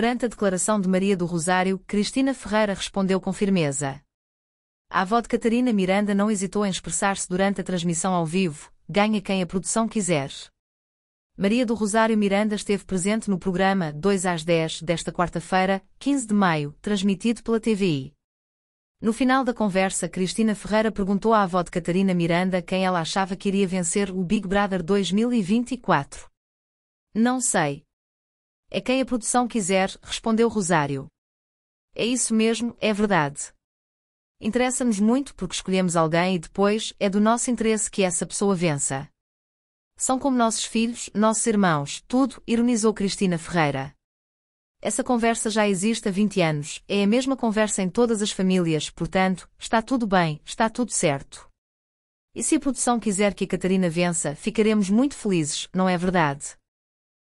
Perante a declaração de Maria do Rosário, Cristina Ferreira respondeu com firmeza. A avó de Catarina Miranda não hesitou em expressar-se durante a transmissão ao vivo, ganha quem a produção quiser. Maria do Rosário Miranda esteve presente no programa 2 às 10 desta quarta-feira, 15 de maio, transmitido pela TVI. No final da conversa, Cristina Ferreira perguntou à avó de Catarina Miranda quem ela achava que iria vencer o Big Brother 2024. Não sei, é quem a produção quiser, respondeu Rosário. É isso mesmo, é verdade. Interessa-nos muito porque escolhemos alguém e depois é do nosso interesse que essa pessoa vença. São como nossos filhos, nossos irmãos, tudo, ironizou Cristina Ferreira. Essa conversa já existe há 20 anos, é a mesma conversa em todas as famílias, portanto, está tudo bem, está tudo certo. E se a produção quiser que a Catarina vença, ficaremos muito felizes, não é verdade?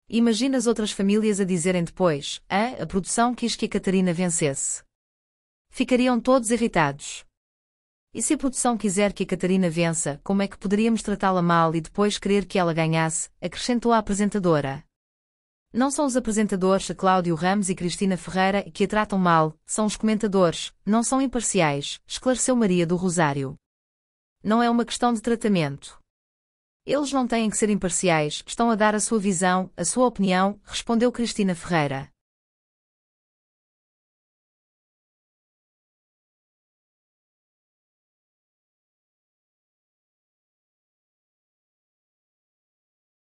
Imagina as outras famílias a dizerem depois, ah, a produção quis que a Catarina vencesse. Ficariam todos irritados. E se a produção quiser que a Catarina vença, como é que poderíamos tratá-la mal e depois querer que ela ganhasse? acrescentou a apresentadora. Não são os apresentadores Cláudio Ramos e Cristina Ferreira que a tratam mal, são os comentadores, não são imparciais, esclareceu Maria do Rosário. Não é uma questão de tratamento. Eles não têm que ser imparciais, estão a dar a sua visão, a sua opinião, respondeu Cristina Ferreira.